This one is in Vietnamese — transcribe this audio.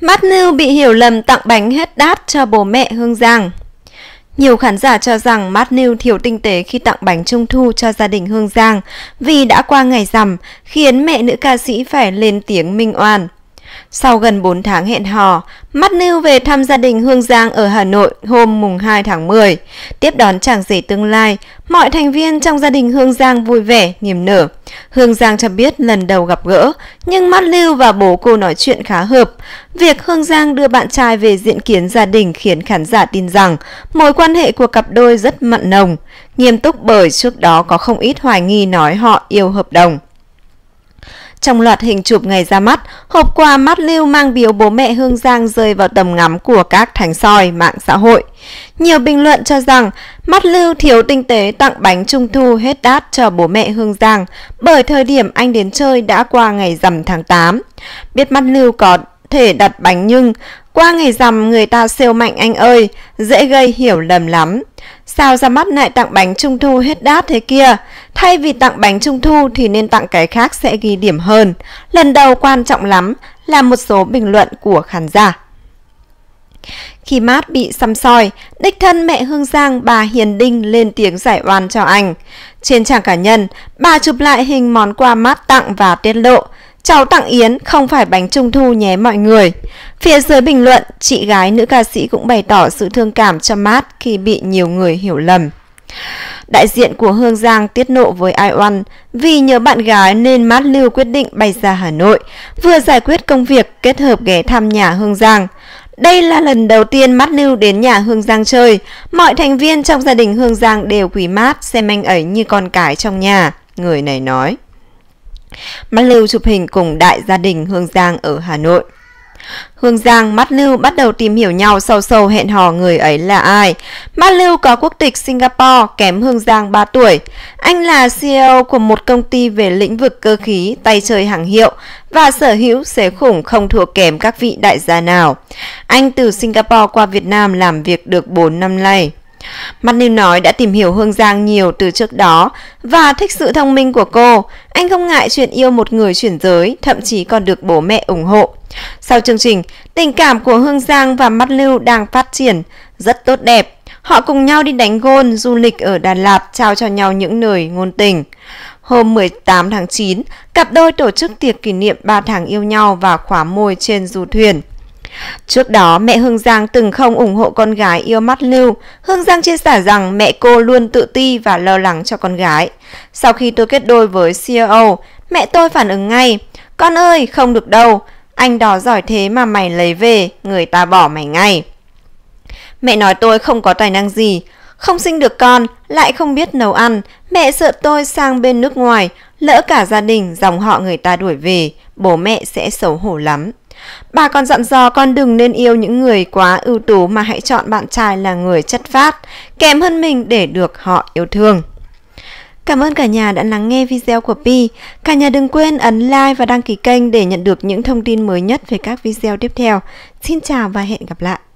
Mát Matthew bị hiểu lầm tặng bánh hết đát cho bố mẹ Hương Giang nhiều khán giả cho rằng Mát Matthew thiếu tinh tế khi tặng bánh trung thu cho gia đình Hương Giang vì đã qua ngày rằm, khiến mẹ nữ ca sĩ phải lên tiếng minh oan. Sau gần 4 tháng hẹn hò, Mắt Nưu về thăm gia đình Hương Giang ở Hà Nội hôm mùng 2 tháng 10. Tiếp đón chàng rể tương lai, mọi thành viên trong gia đình Hương Giang vui vẻ, niềm nở. Hương Giang cho biết lần đầu gặp gỡ, nhưng Mắt Lưu và bố cô nói chuyện khá hợp. Việc Hương Giang đưa bạn trai về diện kiến gia đình khiến khán giả tin rằng mối quan hệ của cặp đôi rất mặn nồng. Nghiêm túc bởi trước đó có không ít hoài nghi nói họ yêu hợp đồng. Trong loạt hình chụp ngày ra mắt, hộp quà mắt lưu mang biếu bố mẹ Hương Giang rơi vào tầm ngắm của các thành soi mạng xã hội. Nhiều bình luận cho rằng mắt lưu thiếu tinh tế tặng bánh trung thu hết đát cho bố mẹ Hương Giang bởi thời điểm anh đến chơi đã qua ngày rằm tháng 8. Biết mắt lưu có thể đặt bánh nhưng qua ngày rằm người ta siêu mạnh anh ơi, dễ gây hiểu lầm lắm. Sao ra mắt lại tặng bánh trung thu hết đát thế kia? Thay vì tặng bánh trung thu thì nên tặng cái khác sẽ ghi điểm hơn. Lần đầu quan trọng lắm là một số bình luận của khán giả. Khi Mát bị xăm soi, đích thân mẹ Hương Giang bà Hiền Đinh lên tiếng giải oan cho anh. Trên trang cá nhân, bà chụp lại hình món quà Mát tặng và tiết lộ – Cháu tặng Yến không phải bánh trung thu nhé mọi người. Phía dưới bình luận, chị gái nữ ca sĩ cũng bày tỏ sự thương cảm cho Mát khi bị nhiều người hiểu lầm. Đại diện của Hương Giang tiết lộ với iOne, vì nhớ bạn gái nên Mát Lưu quyết định bay ra Hà Nội, vừa giải quyết công việc kết hợp ghé thăm nhà Hương Giang. Đây là lần đầu tiên Mát Lưu đến nhà Hương Giang chơi, mọi thành viên trong gia đình Hương Giang đều quý Mát xem anh ấy như con cái trong nhà, người này nói. Mắt Lưu chụp hình cùng đại gia đình Hương Giang ở Hà Nội. Hương Giang, Mắt Lưu bắt đầu tìm hiểu nhau sâu sâu hẹn hò người ấy là ai. Mắt Lưu có quốc tịch Singapore, kém Hương Giang 3 tuổi. Anh là CEO của một công ty về lĩnh vực cơ khí, tay chơi hàng hiệu và sở hữu xế khủng không thua kém các vị đại gia nào. Anh từ Singapore qua Việt Nam làm việc được 4 năm nay. Matthew nói đã tìm hiểu Hương Giang nhiều từ trước đó và thích sự thông minh của cô. Anh không ngại chuyện yêu một người chuyển giới, thậm chí còn được bố mẹ ủng hộ. Sau chương trình, tình cảm của Hương Giang và Mắt Matthew đang phát triển rất tốt đẹp. Họ cùng nhau đi đánh gôn, du lịch ở Đà Lạt trao cho nhau những lời ngôn tình. Hôm 18 tháng 9, cặp đôi tổ chức tiệc kỷ niệm 3 tháng yêu nhau và khóa môi trên du thuyền. Trước đó, mẹ Hương Giang từng không ủng hộ con gái yêu mắt lưu. Hương Giang chia sẻ rằng mẹ cô luôn tự ti và lo lắng cho con gái. Sau khi tôi kết đôi với CEO, mẹ tôi phản ứng ngay. Con ơi, không được đâu. Anh đó giỏi thế mà mày lấy về, người ta bỏ mày ngay. Mẹ nói tôi không có tài năng gì, không sinh được con, lại không biết nấu ăn. Mẹ sợ tôi sang bên nước ngoài, lỡ cả gia đình, dòng họ người ta đuổi về, bố mẹ sẽ xấu hổ lắm. Bà còn dặn dò con đừng nên yêu những người quá ưu tú mà hãy chọn bạn trai là người chất phát, kém hơn mình để được họ yêu thương. Cảm ơn cả nhà đã lắng nghe video của Pi. Cả nhà đừng quên ấn like và đăng ký kênh để nhận được những thông tin mới nhất về các video tiếp theo. Xin chào và hẹn gặp lại.